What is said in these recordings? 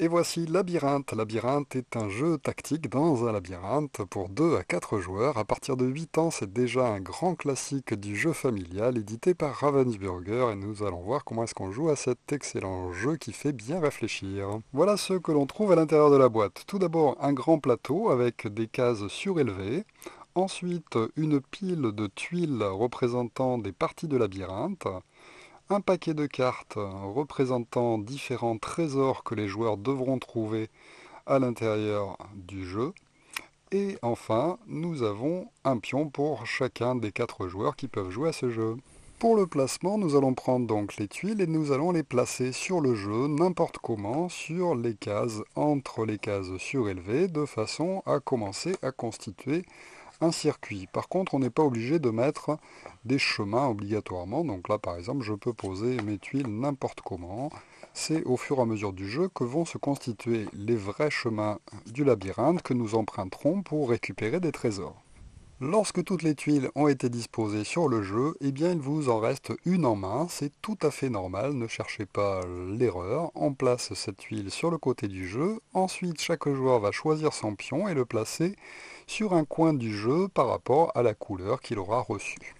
Et voici Labyrinthe. Labyrinthe est un jeu tactique dans un labyrinthe pour 2 à 4 joueurs. À partir de 8 ans, c'est déjà un grand classique du jeu familial édité par Ravensburger et nous allons voir comment est-ce qu'on joue à cet excellent jeu qui fait bien réfléchir. Voilà ce que l'on trouve à l'intérieur de la boîte. Tout d'abord un grand plateau avec des cases surélevées. Ensuite, une pile de tuiles représentant des parties de labyrinthe un paquet de cartes représentant différents trésors que les joueurs devront trouver à l'intérieur du jeu. Et enfin, nous avons un pion pour chacun des quatre joueurs qui peuvent jouer à ce jeu. Pour le placement, nous allons prendre donc les tuiles et nous allons les placer sur le jeu n'importe comment, sur les cases, entre les cases surélevées, de façon à commencer à constituer un circuit. Par contre, on n'est pas obligé de mettre des chemins obligatoirement. Donc là, par exemple, je peux poser mes tuiles n'importe comment. C'est au fur et à mesure du jeu que vont se constituer les vrais chemins du labyrinthe que nous emprunterons pour récupérer des trésors. Lorsque toutes les tuiles ont été disposées sur le jeu, eh bien il vous en reste une en main, c'est tout à fait normal, ne cherchez pas l'erreur. On place cette tuile sur le côté du jeu, ensuite chaque joueur va choisir son pion et le placer sur un coin du jeu par rapport à la couleur qu'il aura reçue.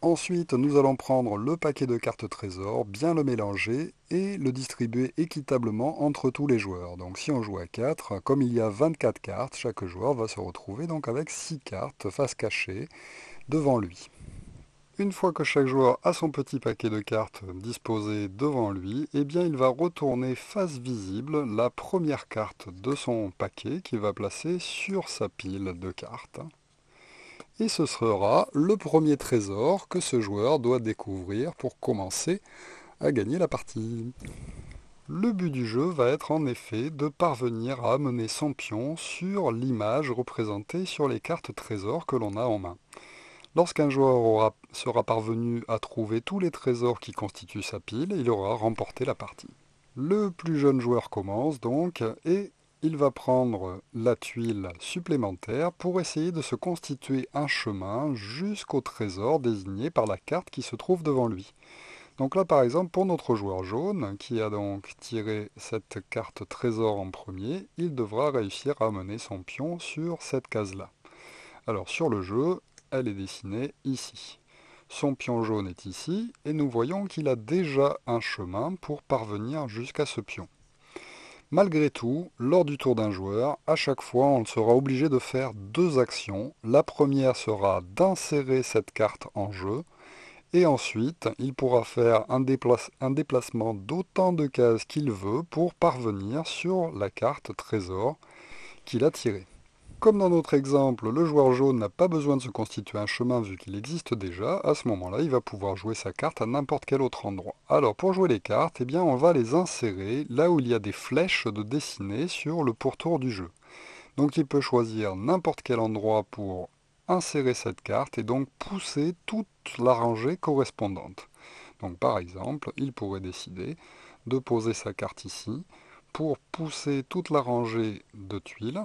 Ensuite, nous allons prendre le paquet de cartes trésor, bien le mélanger et le distribuer équitablement entre tous les joueurs. Donc si on joue à 4, comme il y a 24 cartes, chaque joueur va se retrouver donc avec 6 cartes face cachée devant lui. Une fois que chaque joueur a son petit paquet de cartes disposé devant lui, eh bien il va retourner face visible la première carte de son paquet qu'il va placer sur sa pile de cartes et ce sera le premier trésor que ce joueur doit découvrir pour commencer à gagner la partie. Le but du jeu va être en effet de parvenir à amener son pion sur l'image représentée sur les cartes trésors que l'on a en main. Lorsqu'un joueur aura, sera parvenu à trouver tous les trésors qui constituent sa pile, il aura remporté la partie. Le plus jeune joueur commence donc et il va prendre la tuile supplémentaire pour essayer de se constituer un chemin jusqu'au trésor désigné par la carte qui se trouve devant lui. Donc là par exemple pour notre joueur jaune qui a donc tiré cette carte trésor en premier, il devra réussir à amener son pion sur cette case là. Alors sur le jeu, elle est dessinée ici. Son pion jaune est ici et nous voyons qu'il a déjà un chemin pour parvenir jusqu'à ce pion. Malgré tout, lors du tour d'un joueur, à chaque fois on sera obligé de faire deux actions. La première sera d'insérer cette carte en jeu, et ensuite il pourra faire un, déplacement d'autant de cases qu'il veut pour parvenir sur la carte trésor qu'il a tirée. Comme dans notre exemple, le joueur jaune n'a pas besoin de se constituer un chemin vu qu'il existe déjà, à ce moment-là, il va pouvoir jouer sa carte à n'importe quel autre endroit. Alors, pour jouer les cartes, eh bien, on va les insérer là où il y a des flèches de dessinées sur le pourtour du jeu. Donc, il peut choisir n'importe quel endroit pour insérer cette carte et donc pousser toute la rangée correspondante. Donc par exemple, il pourrait décider de poser sa carte ici pour pousser toute la rangée de tuiles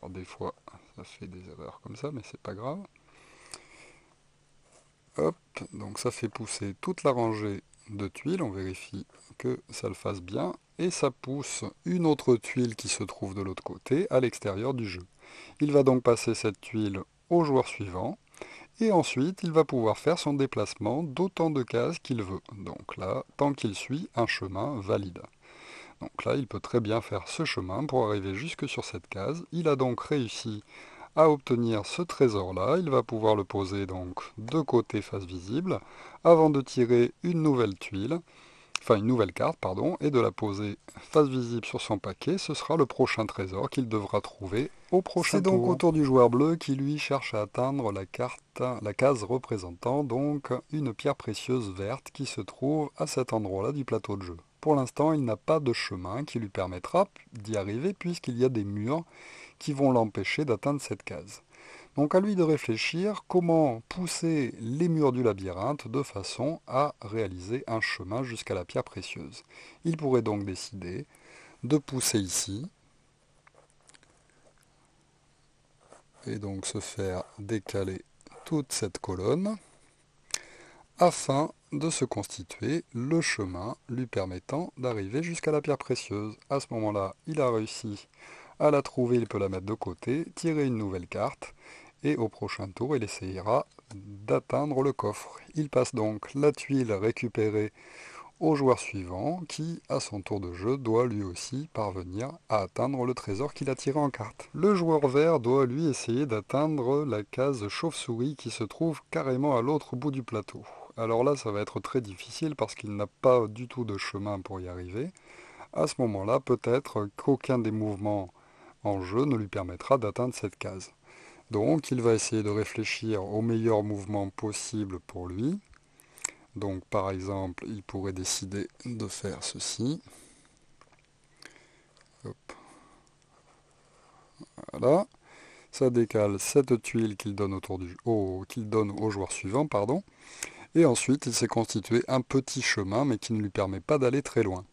alors des fois, ça fait des erreurs comme ça, mais c'est pas grave. Hop, donc ça fait pousser toute la rangée de tuiles, on vérifie que ça le fasse bien, et ça pousse une autre tuile qui se trouve de l'autre côté, à l'extérieur du jeu. Il va donc passer cette tuile au joueur suivant, et ensuite il va pouvoir faire son déplacement d'autant de cases qu'il veut. Donc là, tant qu'il suit un chemin valide. Donc là, il peut très bien faire ce chemin pour arriver jusque sur cette case. Il a donc réussi à obtenir ce trésor-là. Il va pouvoir le poser donc de côté face visible avant de tirer une nouvelle tuile, enfin une nouvelle carte, pardon, et de la poser face visible sur son paquet. Ce sera le prochain trésor qu'il devra trouver au prochain tour. C'est donc autour du joueur bleu qui lui cherche à atteindre la carte, la case représentant donc une pierre précieuse verte qui se trouve à cet endroit-là du plateau de jeu. Pour l'instant, il n'a pas de chemin qui lui permettra d'y arriver puisqu'il y a des murs qui vont l'empêcher d'atteindre cette case. Donc à lui de réfléchir comment pousser les murs du labyrinthe de façon à réaliser un chemin jusqu'à la pierre précieuse. Il pourrait donc décider de pousser ici et donc se faire décaler toute cette colonne afin de se constituer le chemin lui permettant d'arriver jusqu'à la pierre précieuse. À ce moment-là, il a réussi à la trouver, il peut la mettre de côté, tirer une nouvelle carte, et au prochain tour, il essayera d'atteindre le coffre. Il passe donc la tuile récupérée au joueur suivant, qui, à son tour de jeu, doit lui aussi parvenir à atteindre le trésor qu'il a tiré en carte. Le joueur vert doit lui essayer d'atteindre la case chauve-souris qui se trouve carrément à l'autre bout du plateau. Alors là, ça va être très difficile parce qu'il n'a pas du tout de chemin pour y arriver. À ce moment-là, peut-être qu'aucun des mouvements en jeu ne lui permettra d'atteindre cette case. Donc il va essayer de réfléchir au meilleur mouvement possible pour lui. Donc par exemple, il pourrait décider de faire ceci. Voilà. Ça décale cette tuile qu'il donne, du, au, donne joueur suivant. Pardon et ensuite il s'est constitué un petit chemin mais qui ne lui permet pas d'aller très loin.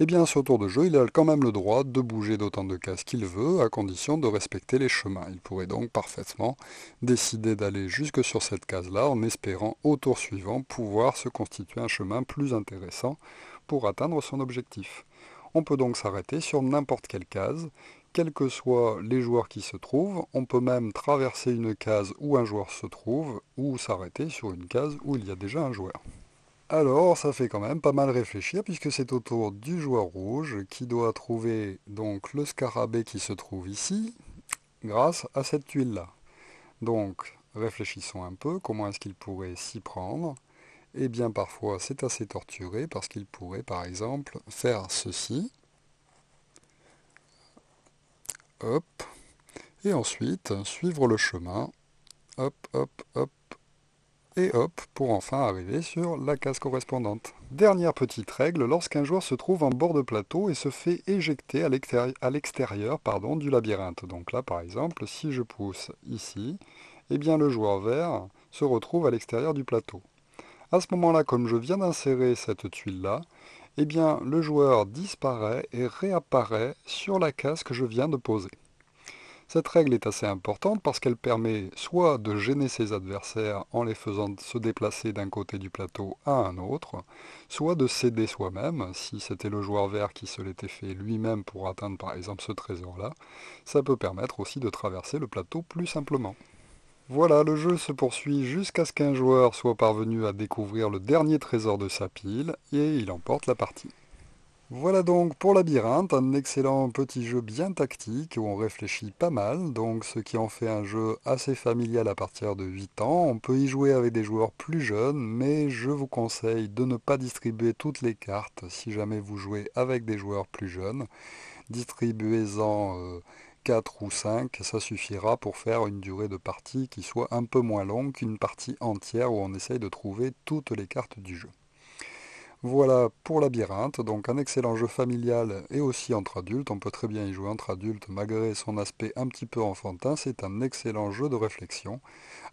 Et eh bien à ce tour de jeu, il a quand même le droit de bouger d'autant de cases qu'il veut, à condition de respecter les chemins. Il pourrait donc parfaitement décider d'aller jusque sur cette case-là en espérant au tour suivant pouvoir se constituer un chemin plus intéressant pour atteindre son objectif. On peut donc s'arrêter sur n'importe quelle case quels que soient les joueurs qui se trouvent. On peut même traverser une case où un joueur se trouve ou s'arrêter sur une case où il y a déjà un joueur. Alors, ça fait quand même pas mal réfléchir puisque c'est au tour du joueur rouge qui doit trouver donc le scarabée qui se trouve ici grâce à cette tuile-là. Donc, réfléchissons un peu, comment est-ce qu'il pourrait s'y prendre Eh bien, parfois, c'est assez torturé parce qu'il pourrait, par exemple, faire ceci et ensuite suivre le chemin, hop, hop, hop, et hop, pour enfin arriver sur la case correspondante. Dernière petite règle, lorsqu'un joueur se trouve en bord de plateau et se fait éjecter à l'extérieur du labyrinthe. Donc là, par exemple, si je pousse ici, eh bien le joueur vert se retrouve à l'extérieur du plateau. À ce moment-là, comme je viens d'insérer cette tuile-là, eh bien le joueur disparaît et réapparaît sur la case que je viens de poser. Cette règle est assez importante parce qu'elle permet soit de gêner ses adversaires en les faisant se déplacer d'un côté du plateau à un autre, soit de céder soi-même, si c'était le joueur vert qui se l'était fait lui-même pour atteindre par exemple ce trésor-là, ça peut permettre aussi de traverser le plateau plus simplement. Voilà, le jeu se poursuit jusqu'à ce qu'un joueur soit parvenu à découvrir le dernier trésor de sa pile et il emporte la partie. Voilà donc pour Labyrinthe, un excellent petit jeu bien tactique où on réfléchit pas mal, donc ce qui en fait un jeu assez familial à partir de 8 ans. On peut y jouer avec des joueurs plus jeunes, mais je vous conseille de ne pas distribuer toutes les cartes si jamais vous jouez avec des joueurs plus jeunes. Distribuez-en... Euh, 4 ou 5, ça suffira pour faire une durée de partie qui soit un peu moins longue qu'une partie entière où on essaye de trouver toutes les cartes du jeu. Voilà pour Labyrinthe, donc un excellent jeu familial et aussi entre adultes, on peut très bien y jouer entre adultes malgré son aspect un petit peu enfantin, c'est un excellent jeu de réflexion,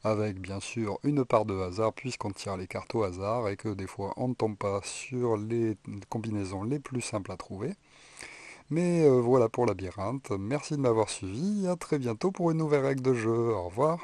avec bien sûr une part de hasard puisqu'on tire les cartes au hasard et que des fois on ne tombe pas sur les combinaisons les plus simples à trouver. Mais euh, voilà pour Labyrinthe, merci de m'avoir suivi, à très bientôt pour une nouvelle règle de jeu, au revoir